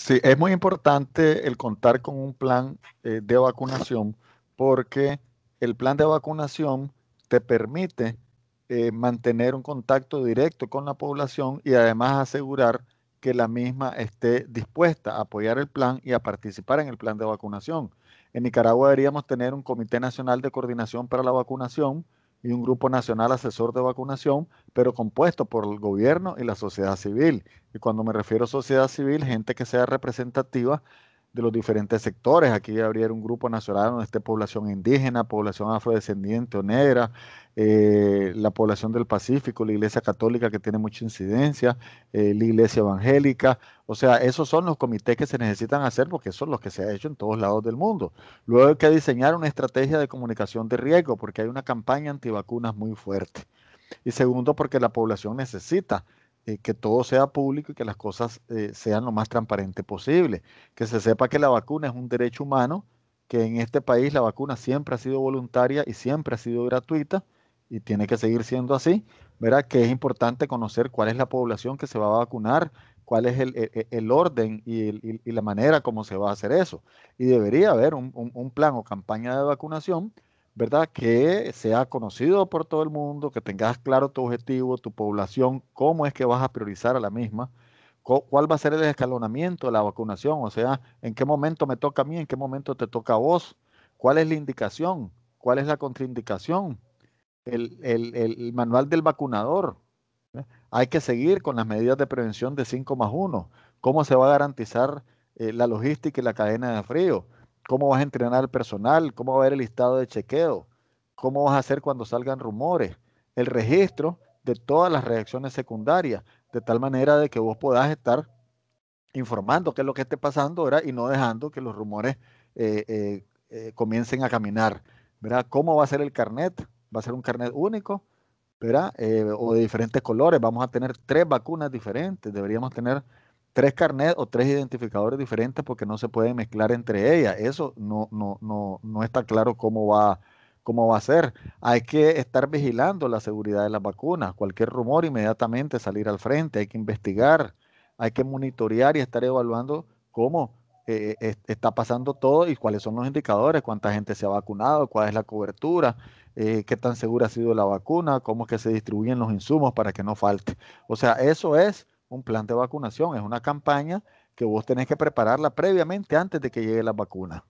Sí, es muy importante el contar con un plan eh, de vacunación porque el plan de vacunación te permite eh, mantener un contacto directo con la población y además asegurar que la misma esté dispuesta a apoyar el plan y a participar en el plan de vacunación. En Nicaragua deberíamos tener un Comité Nacional de Coordinación para la Vacunación, y un grupo nacional asesor de vacunación, pero compuesto por el gobierno y la sociedad civil. Y cuando me refiero a sociedad civil, gente que sea representativa de los diferentes sectores. Aquí habría un grupo nacional donde esté población indígena, población afrodescendiente o negra, eh, la población del Pacífico, la iglesia católica que tiene mucha incidencia, eh, la iglesia evangélica. O sea, esos son los comités que se necesitan hacer porque son los que se ha hecho en todos lados del mundo. Luego hay que diseñar una estrategia de comunicación de riesgo porque hay una campaña antivacunas muy fuerte. Y segundo, porque la población necesita eh, que todo sea público y que las cosas eh, sean lo más transparente posible. Que se sepa que la vacuna es un derecho humano, que en este país la vacuna siempre ha sido voluntaria y siempre ha sido gratuita y tiene que seguir siendo así. Verá que es importante conocer cuál es la población que se va a vacunar, cuál es el, e, e, orden y, la manera como se va a hacer eso. Y debería haber un plan o campaña de vacunación ¿verdad? Que sea conocido por todo el mundo, que tengas claro tu objetivo, tu población, cómo es que vas a priorizar a la misma, cuál va a ser el escalonamiento de la vacunación, o sea, en qué momento me toca a mí, en qué momento te toca a vos, cuál es la indicación, cuál es la contraindicación, el, manual del vacunador. ¿eh? Hay que seguir con las medidas de prevención de 5 más 1, cómo se va a garantizar eh, la logística y la cadena de frío cómo vas a entrenar al personal, cómo va a ver el listado de chequeo, cómo vas a hacer cuando salgan rumores, el registro de todas las reacciones secundarias, de tal manera de que vos puedas estar informando qué es lo que esté pasando ahora y no dejando que los rumores eh, eh, eh, comiencen a caminar. ¿verdad? ¿Cómo va a ser el carnet? ¿Va a ser un carnet único? o de diferentes colores. Vamos a tener tres vacunas diferentes. Deberíamos tener tres carnets o tres identificadores diferentes porque no se pueden mezclar entre ellas. Eso no, no, no, no está claro cómo va, cómo va a ser. Hay que estar vigilando la seguridad de las vacunas. Cualquier rumor inmediatamente salir al frente. Hay que investigar, hay que monitorear y estar evaluando cómo eh, está pasando todo y cuáles son los indicadores, cuánta gente se ha vacunado, cuál es la cobertura, eh, qué tan segura ha sido la vacuna, cómo es que se distribuyen los insumos para que no falte. O sea, eso es un plan de vacunación, es una campaña que vos tenés que prepararla previamente antes de que llegue la vacuna.